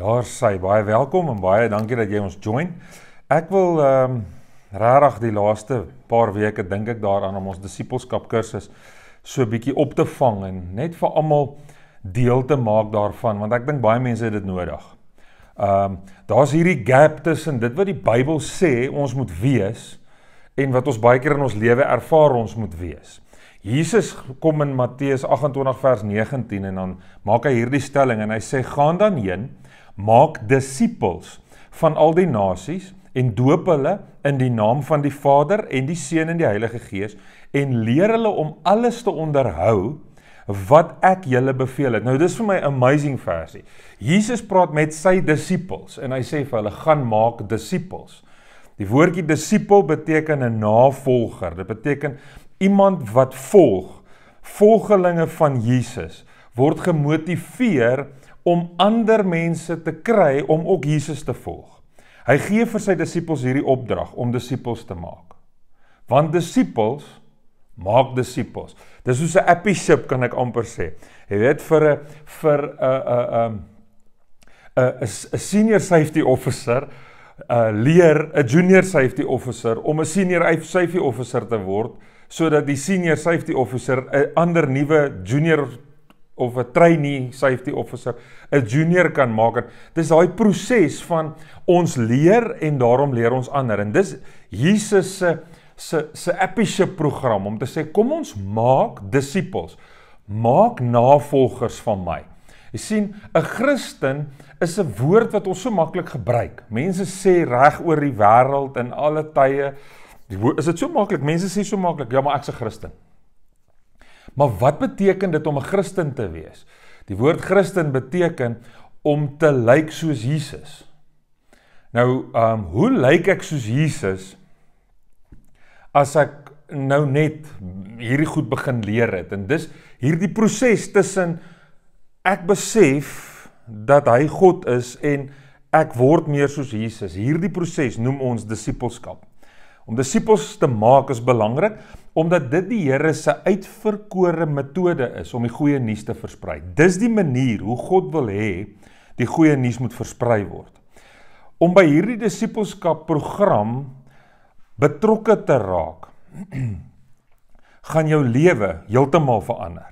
Daar sy baie welkom en baie dankie dat jy ons join. Ek wil ehm um, regtig die laaste paar weke dink ek daaraan om ons disippelskap kursus so 'n bietjie op te vang en net vir almal deel te maak daarvan want ek dink baie mense het dit nodig. Ehm um, daar's hierdie gap tussen dit wat die Bybel sê ons moet wees en wat ons baie keer in ons lewe ervaar ons moet wees. Jesus kom in Matteus 28 vers 19 en dan maak hy hierdie stelling en hy sê gaan dan heen maak disippels van al die nasies en doop hulle in die naam van die Vader en die Seun en die Heilige Gees en leer hulle om alles te onderhou wat ek julle beveel het. Nou dis vir my 'n amazing versie. Jesus praat met sy disippels en hy sê vir hulle gaan maak disippels. Die woordjie disipel beteken 'n navolger. Dit beteken iemand wat volg. Volgelinge van Jesus word gemotiveer om ander mense te kry om ook Jesus te volg. Hy gee vir sy disippels hierdie opdrag om disippels te maak. Want disippels maak disippels. Dis soos 'n happy ship kan ek amper sê. Jy weet vir 'n vir 'n 'n 'n 'n senior safety officer 'n uh, leer 'n junior safety officer om 'n senior safety officer te word sodat die senior safety officer 'n ander nuwe junior of 'n trainee safety officer 'n junior kan maak. Dis daai proses van ons leer en daarom leer ons ander. En dis Jesus se se se epiese program om te sê kom ons maak disippels. Maak navolgers van my. Jy sien, 'n Christen is 'n woord wat ons so maklik gebruik. Mense sê reg oor die wêreld in alle tye is dit so maklik. Mense sê so maklik, ja, maar ek's 'n Christen. Maar wat beteken dit om 'n Christen te wees? Die woord Christen beteken om te lyk soos Jesus. Nou, ehm um, hoe lyk ek soos Jesus as ek nou net hierdie goed begin leer het? En dis hierdie proses tussen ek besef dat hy God is en ek word meer soos Jesus. Hierdie proses noem ons disippelskap. Om disippels te maak is belangrik, omdat dit die Here se uitverkore metode is om die goeie nuus te versprei. Dis die manier hoe God wil hê die goeie nuus moet versprei word. Om by hierdie disippelskap program betrokke te raak, gaan jou lewe heeltemal verander.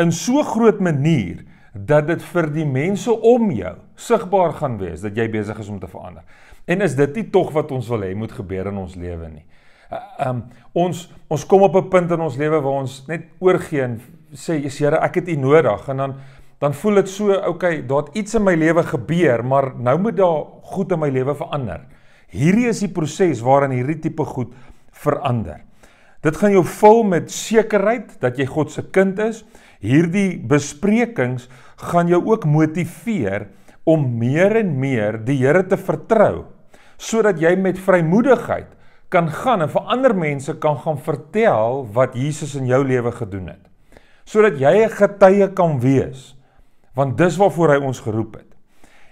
In so groot manier dat dit vir die mense om jou sigbaar gaan wees dat jy besig is om te verander. En is dit nie tog wat ons wil hê moet gebeur in ons lewe nie? Ehm uh, um, ons ons kom op 'n punt in ons lewe waar ons net oorgee en sê Jesus Here, ek het U nodig en dan dan voel dit so okay, daar't iets in my lewe gebeur, maar nou moet daar goed in my lewe verander. Hierdie is die proses waarin hierdie tipe goed verander. Dit gaan jou vul met sekerheid dat jy God se kind is. Hierdie besprekings gaan jou ook motiveer om meer en meer die Here te vertrou sodat jy met vrymoedigheid kan gaan en vir ander mense kan gaan vertel wat Jesus in jou lewe gedoen het. Sodat jy 'n getuie kan wees want dis waarvoor hy ons geroep het.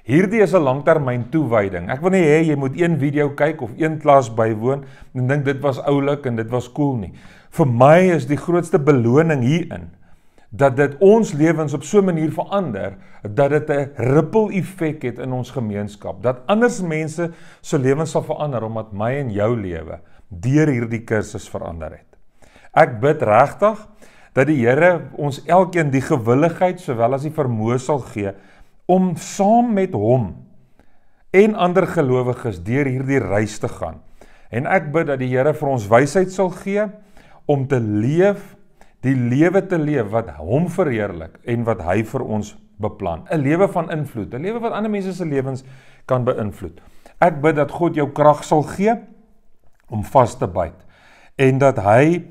Hierdie is 'n langtermyn toewyding. Ek wil nie hê jy moet een video kyk of een klas bywoon en dink dit was oulik en dit was cool nie. Vir my is die grootste beloning hierin dat dit ons lewens op so 'n manier verander dat dit 'n ripple effek het in ons gemeenskap. Dat ander mense se so lewens sal verander omdat my en jou lewe deur hierdie kursus verander het. Ek bid regtig dat die Here ons elkeen die gewilligheid sowel as die vermoë sal gee om saam met hom en ander gelowiges deur hierdie reis te gaan. En ek bid dat die Here vir ons wysheid sal gee om te leef die lewe te leef wat hom verheerlik en wat hy vir ons beplan. 'n Lewe van invloed, 'n lewe wat ander mense se lewens kan beïnvloed. Ek bid dat God jou krag sal gee om vas te byt en dat hy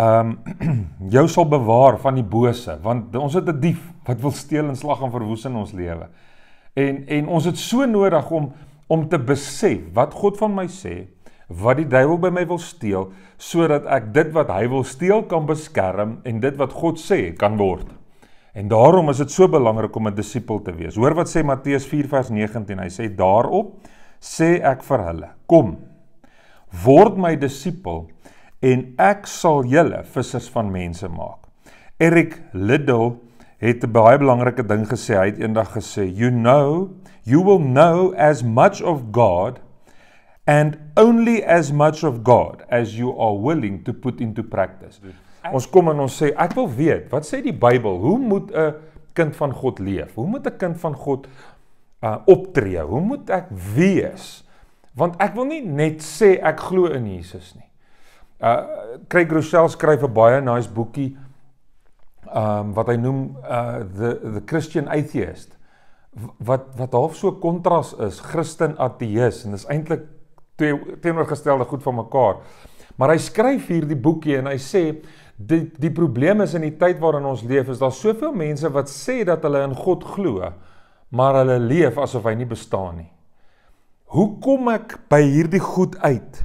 ehm um, jou sal bewaar van die bose, want ons het 'n die dief wat wil steel en slag en verwoes in ons lewe. En en ons het so nodig om om te besef wat God van my sê, wat die duiwel by my wil steel sodat ek dit wat hy wil steel kan beskerm en dit wat God sê kan word. En daarom is dit so belangrik om 'n disipel te wees. Hoor wat sê Matteus 4:19. Hy sê daarop sê ek vir hulle: Kom. Word my disipel en ek sal julle vissers van mense maak. Erik Liddell het 'n baie belangrike ding gesê. Hy het eendag gesê: You know, you will know as much of God and only as much of God as you are willing to put into practice. Ek, ons kom en ons sê ek wil weet, wat sê die Bybel? Hoe moet 'n kind van God leef? Hoe moet 'n kind van God uh, optree? Hoe moet ek wees? Want ek wil nie net sê ek glo in Jesus nie. Uh Craig Rochelle skryf 'n baie nice boekie um wat hy noem uh the the Christian atheist wat wat half so kontras is Christen ateïs en dis eintlik twee teenoorgestelde goed van mekaar. Maar hy skryf hierdie boekie en hy sê die die probleem is in die tyd waarin ons leef is daar soveel mense wat sê dat hulle in God glo, maar hulle leef asof hy nie bestaan nie. Hoe kom ek by hierdie goed uit?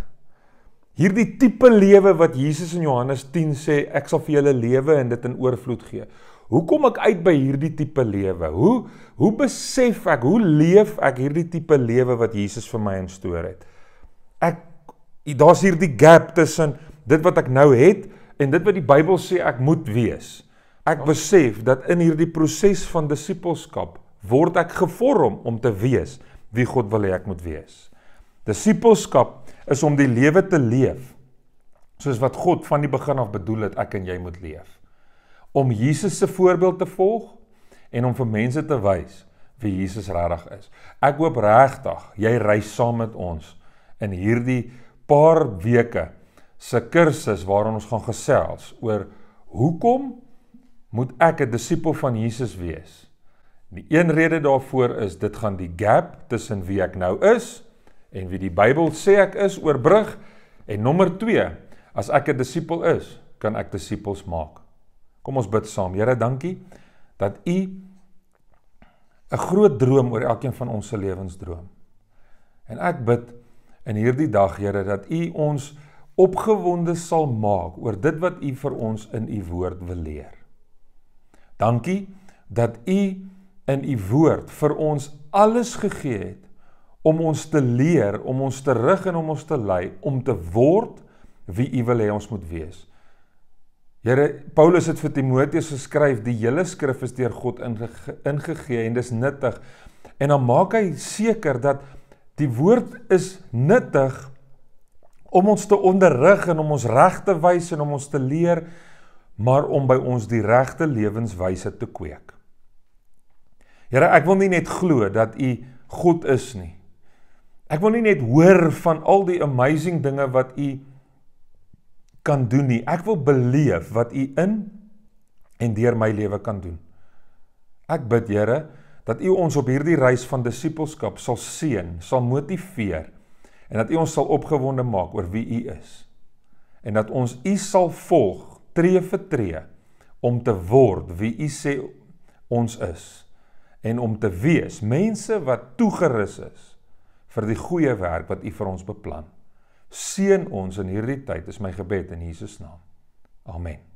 Hierdie tipe lewe wat Jesus in Johannes 10 sê, ek sal vir julle lewe en dit in oorvloed gee. Hoe kom ek uit by hierdie tipe lewe? Hoe hoe besef ek, hoe leef ek hierdie tipe lewe wat Jesus vir my instoor het? ek daar's hierdie gap tussen dit wat ek nou het en dit wat die Bybel sê ek moet wees. Ek besef dat in hierdie proses van disippelskap word ek gevorm om te wees wie God wil hê ek moet wees. Disippelskap is om die lewe te leef soos wat God van die begin af bedoel het ek en jy moet leef. Om Jesus se voorbeeld te volg en om vir mense te wys wie Jesus regtig is. Ek hoop regtig jy reis saam met ons in hierdie paar weke se kursus waarin ons gaan gesels oor hoekom moet ek 'n disipel van Jesus wees. Die een rede daarvoor is dit gaan die gap tussen wie ek nou is en wie die Bybel sê ek is oorbrug en nommer 2 as ek 'n disipel is, kan ek disipels maak. Kom ons bid saam. Here, dankie dat U 'n groot droom oor elkeen van ons se lewens droom. En ek bid in hierdie dag, Here, dat U ons opgewonde sal maak oor dit wat U vir ons in U woord wil leer. Dankie dat U in U woord vir ons alles gegee het om ons te leer, om ons te rig en om ons te lei om te word wie U wil hê ons moet wees. Here Paulus het vir Timoteus geskryf die hele skrif is deur God ingegee en dis nuttig. En dan maak hy seker dat Die woord is nuttig om ons te onderrig en om ons reg te wys en om ons te leer, maar om by ons die regte lewenswyse te kweek. Here, ek wil nie net glo dat U God is nie. Ek wil nie net hoor van al die amazing dinge wat U kan doen nie. Ek wil beleef wat U in en deur my lewe kan doen. Ek bid, Here, dat U ons op hierdie reis van disippelskap sal seën, sal motiveer en dat U ons sal opgewonde maak oor wie U is. En dat ons U sal volg tree vir tree om te word wie U sê ons is en om te wees mense wat toegerus is vir die goeie werk wat U vir ons beplan. Seën ons in hierdie tyd is my gebed in Jesus naam. Amen.